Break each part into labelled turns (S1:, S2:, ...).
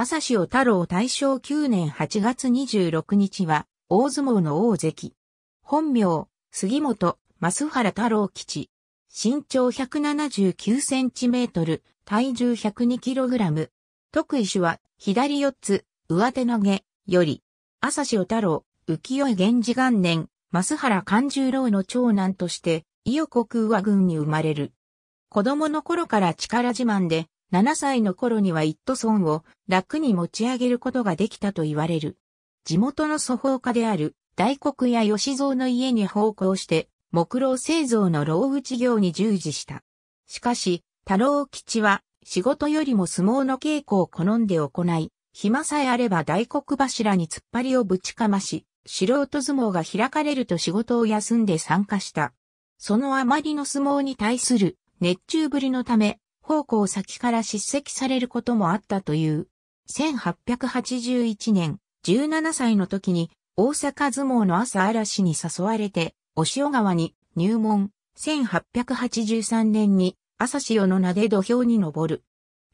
S1: 朝潮太郎大正9年8月26日は、大相撲の大関。本名、杉本、増原太郎吉。身長179センチメートル、体重102キログラム。特異種は、左四つ、上手投げ、より。朝潮太郎、浮世絵源氏元年、増原勘十郎の長男として、伊予国和軍に生まれる。子供の頃から力自慢で、7歳の頃には一都村を楽に持ち上げることができたと言われる。地元の祖法家である大黒屋吉蔵の家に奉公して、木老製造の牢打ち業に従事した。しかし、太郎吉は仕事よりも相撲の稽古を好んで行い、暇さえあれば大黒柱に突っ張りをぶちかまし、素人相撲が開かれると仕事を休んで参加した。そのあまりの相撲に対する熱中ぶりのため、奉公先から叱責されることもあったという。1881年、17歳の時に大阪相撲の朝嵐に誘われて、お塩川に入門。1883年に朝潮の名で土俵に登る。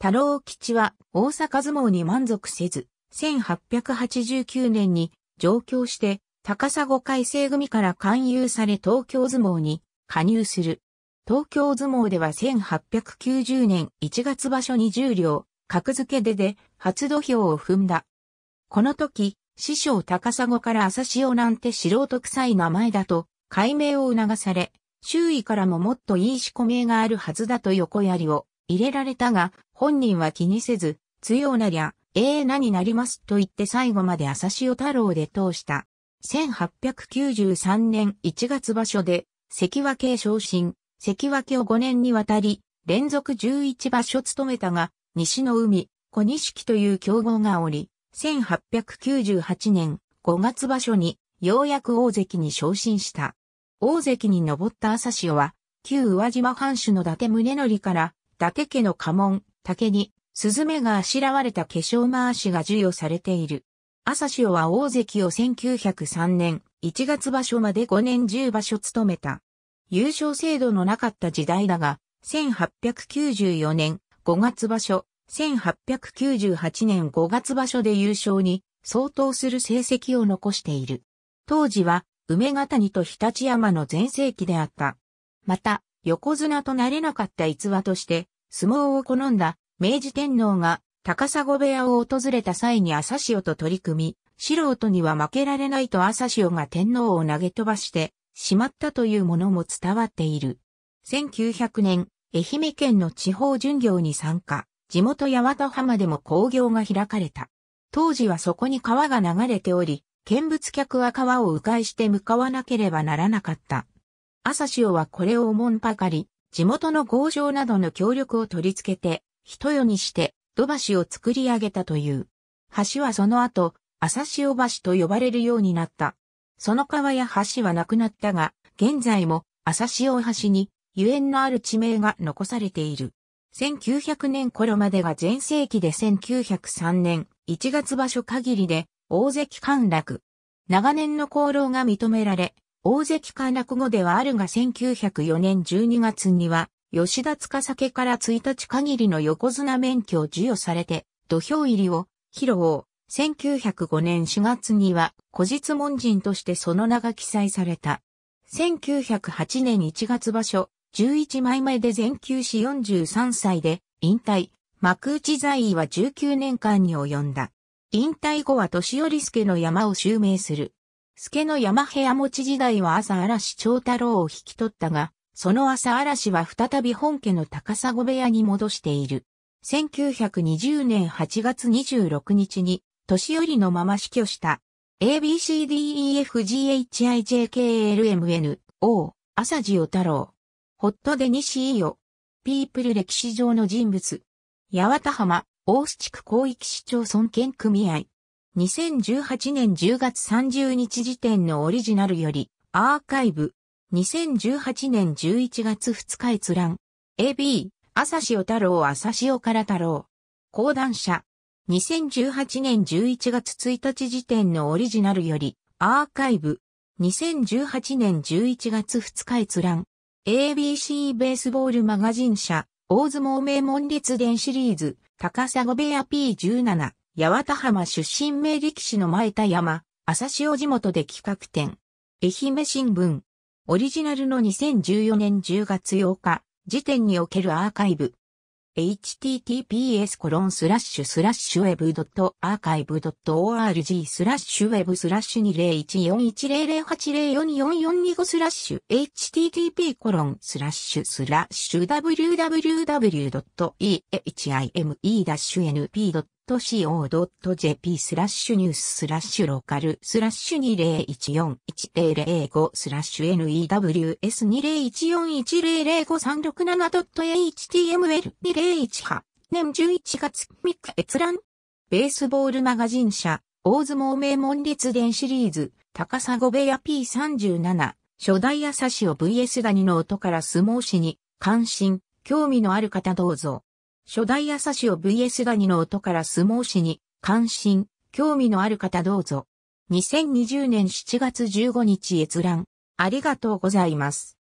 S1: 太郎吉は大阪相撲に満足せず、1889年に上京して高砂改正組から勧誘され東京相撲に加入する。東京相撲では1890年1月場所に10両、格付け出で初土俵を踏んだ。この時、師匠高砂から朝潮なんて素人臭い名前だと、解明を促され、周囲からももっといい仕込みがあるはずだと横槍を入れられたが、本人は気にせず、強なりゃ、ええー、何なりますと言って最後まで朝潮太郎で通した。1893年1月場所で、関脇昇進、関脇を5年にわたり、連続11場所務めたが、西の海、小錦という競合がおり、1898年5月場所に、ようやく大関に昇進した。大関に登った朝潮は、旧宇和島藩主の伊達宗則から、伊達家の家紋、竹に、スズメがあしらわれた化粧回しが授与されている。朝潮は大関を1903年1月場所まで5年10場所務めた。優勝制度のなかった時代だが、1894年5月場所、1898年5月場所で優勝に相当する成績を残している。当時は、梅ヶ谷と日立山の前世紀であった。また、横綱となれなかった逸話として、相撲を好んだ明治天皇が高砂部屋を訪れた際に朝潮と取り組み、素人には負けられないと朝潮が天皇を投げ飛ばして、しまったというものも伝わっている。1900年、愛媛県の地方巡業に参加、地元八幡浜でも工業が開かれた。当時はそこに川が流れており、見物客は川を迂回して向かわなければならなかった。朝潮はこれをおもんばかり、地元の豪商などの協力を取り付けて、一夜にして、土橋を作り上げたという。橋はその後、朝潮橋と呼ばれるようになった。その川や橋はなくなったが、現在も朝潮橋にゆえんのある地名が残されている。1900年頃までが全盛期で1903年1月場所限りで大関陥落。長年の功労が認められ、大関陥落後ではあるが1904年12月には吉田司家から1日限りの横綱免許を授与されて土俵入りを披露。1905年4月には古実門人としてその名が記載された。1908年1月場所、11枚前で全休し43歳で引退、幕内在位は19年間に及んだ。引退後は年寄助の山を襲名する。助の山部屋持ち時代は朝嵐長太郎を引き取ったが、その朝嵐は再び本家の高砂部屋に戻している。1920年8月26日に年寄りのまま死去した。ABCDEFGHIJKLMN、O、朝ジオ太郎。ホットデニシイよ。ピープル歴史上の人物。八幡浜、大須地区広域市町村県組合。2018年10月30日時点のオリジナルより、アーカイブ。2018年11月2日閲覧。AB、朝潮太郎朝潮から太郎。講談社。2018年11月1日時点のオリジナルより、アーカイブ、2018年11月2日閲覧、ABC ベースボールマガジン社、大相撲名門列伝シリーズ、高砂部屋 P17、八幡浜出身名力士の前田山、朝潮地元で企画展、愛媛新聞、オリジナルの2014年10月8日、時点におけるアーカイブ、https コロンスラッシュスラッシュ web.archive.org スラッシュウェブスラッシュ20141008044425スラッシュ http コロンスラッシュスラッシュ www.ehime-np.org .co.jp スラッシュニューススラッシュローカルスラッシュ20141005スラッシュ news2014100536.html2018 年11月3日閲覧ベースボールマガジン社大相撲名門列伝シリーズ高砂部屋 P37 初代朝潮 VS ニの音から相撲史に関心興味のある方どうぞ初代朝を VS ガニの音から相撲史に関心、興味のある方どうぞ。2020年7月15日閲覧。ありがとうございます。